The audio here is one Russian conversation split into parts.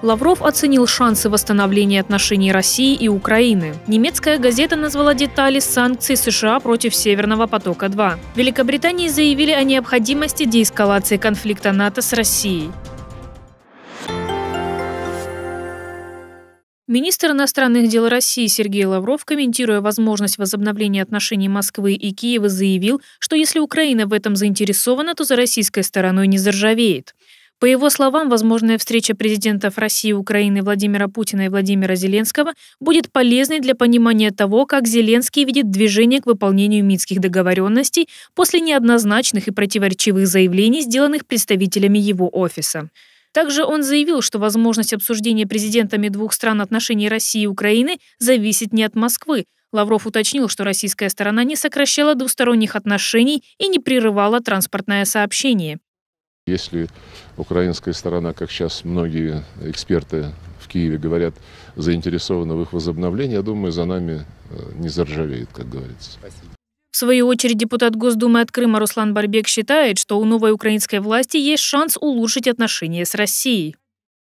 Лавров оценил шансы восстановления отношений России и Украины. Немецкая газета назвала детали санкций США против «Северного потока-2». Великобритании заявили о необходимости деэскалации конфликта НАТО с Россией. Министр иностранных дел России Сергей Лавров, комментируя возможность возобновления отношений Москвы и Киева, заявил, что если Украина в этом заинтересована, то за российской стороной не заржавеет. По его словам, возможная встреча президентов России, Украины Владимира Путина и Владимира Зеленского будет полезной для понимания того, как Зеленский видит движение к выполнению минских договоренностей после неоднозначных и противоречивых заявлений, сделанных представителями его офиса. Также он заявил, что возможность обсуждения президентами двух стран отношений России и Украины зависит не от Москвы. Лавров уточнил, что российская сторона не сокращала двусторонних отношений и не прерывала транспортное сообщение. Если украинская сторона, как сейчас многие эксперты в Киеве говорят, заинтересована в их возобновлении, я думаю, за нами э, не заржавеет, как говорится. В свою очередь, депутат Госдумы от Крыма Руслан Барбек считает, что у новой украинской власти есть шанс улучшить отношения с Россией.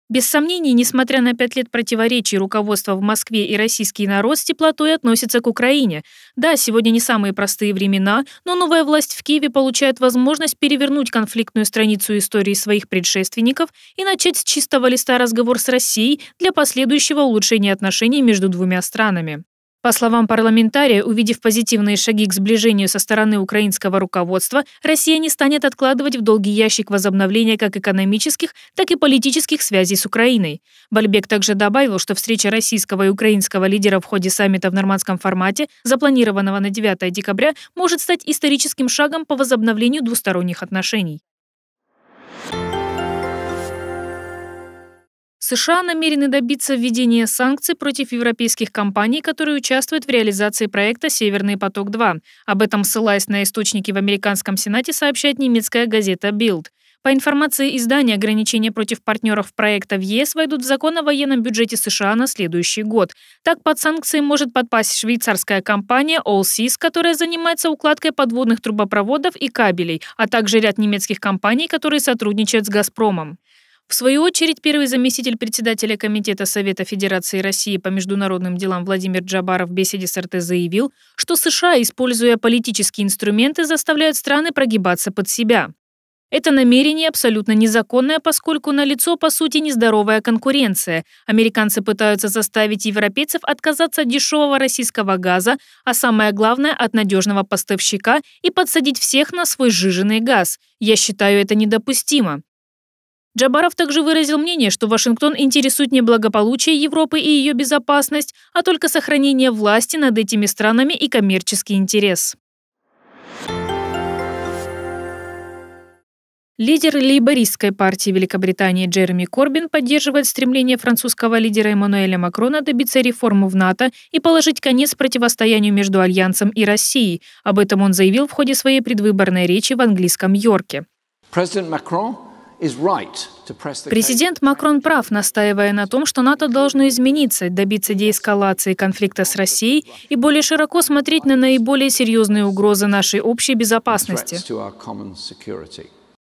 Без сомнений, несмотря на пять лет противоречий руководство в Москве и российский народ с теплотой относятся к Украине. Да, сегодня не самые простые времена, но новая власть в Киеве получает возможность перевернуть конфликтную страницу истории своих предшественников и начать с чистого листа разговор с Россией для последующего улучшения отношений между двумя странами. По словам парламентария, увидев позитивные шаги к сближению со стороны украинского руководства, Россия не станет откладывать в долгий ящик возобновления как экономических, так и политических связей с Украиной. Бальбек также добавил, что встреча российского и украинского лидера в ходе саммита в нормандском формате, запланированного на 9 декабря, может стать историческим шагом по возобновлению двусторонних отношений. США намерены добиться введения санкций против европейских компаний, которые участвуют в реализации проекта «Северный поток-2». Об этом, ссылаясь на источники в американском Сенате, сообщает немецкая газета «Билд». По информации издания, ограничения против партнеров проекта в ЕС войдут в закон о военном бюджете США на следующий год. Так, под санкции может подпасть швейцарская компания Allseas, которая занимается укладкой подводных трубопроводов и кабелей, а также ряд немецких компаний, которые сотрудничают с «Газпромом». В свою очередь, первый заместитель председателя Комитета Совета Федерации России по международным делам Владимир Джабаров в беседе с РТ заявил, что США, используя политические инструменты, заставляют страны прогибаться под себя. Это намерение абсолютно незаконное, поскольку налицо, по сути, нездоровая конкуренция. Американцы пытаются заставить европейцев отказаться от дешевого российского газа, а самое главное – от надежного поставщика и подсадить всех на свой жиженный газ. Я считаю это недопустимо. Джабаров также выразил мнение, что Вашингтон интересует не благополучие Европы и ее безопасность, а только сохранение власти над этими странами и коммерческий интерес. Лидер лейбористской партии Великобритании Джереми Корбин поддерживает стремление французского лидера Эммануэля Макрона добиться реформы в НАТО и положить конец противостоянию между Альянсом и Россией. Об этом он заявил в ходе своей предвыборной речи в английском Йорке. Президент Макрон Президент Макрон прав, настаивая на том, что НАТО должно измениться, добиться деэскалации конфликта с Россией и более широко смотреть на наиболее серьезные угрозы нашей общей безопасности.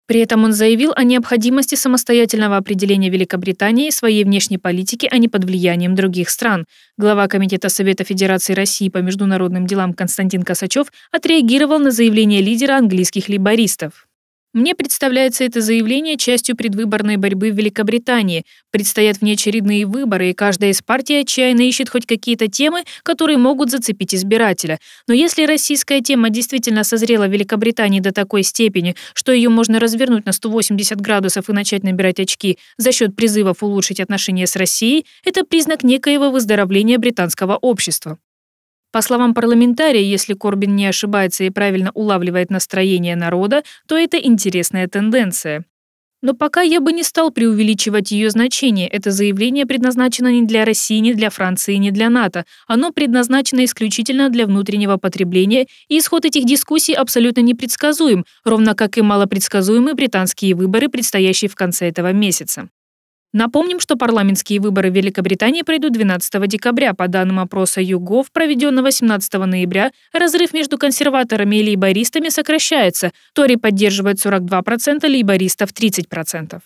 При этом он заявил о необходимости самостоятельного определения Великобритании своей внешней политики, а не под влиянием других стран. Глава Комитета Совета Федерации России по международным делам Константин Косачев отреагировал на заявление лидера английских либористов. Мне представляется это заявление частью предвыборной борьбы в Великобритании. Предстоят внеочередные выборы, и каждая из партий отчаянно ищет хоть какие-то темы, которые могут зацепить избирателя. Но если российская тема действительно созрела в Великобритании до такой степени, что ее можно развернуть на 180 градусов и начать набирать очки за счет призывов улучшить отношения с Россией, это признак некоего выздоровления британского общества. По словам парламентария, если Корбин не ошибается и правильно улавливает настроение народа, то это интересная тенденция. Но пока я бы не стал преувеличивать ее значение. Это заявление предназначено не для России, не для Франции, не для НАТО. Оно предназначено исключительно для внутреннего потребления, и исход этих дискуссий абсолютно непредсказуем, ровно как и малопредсказуемы британские выборы, предстоящие в конце этого месяца. Напомним, что парламентские выборы в Великобритании пройдут 12 декабря. По данным опроса ЮГОВ, проведенного 17 ноября, разрыв между консерваторами и лейбористами сокращается. Тори поддерживает 42%, лейбористов 30%.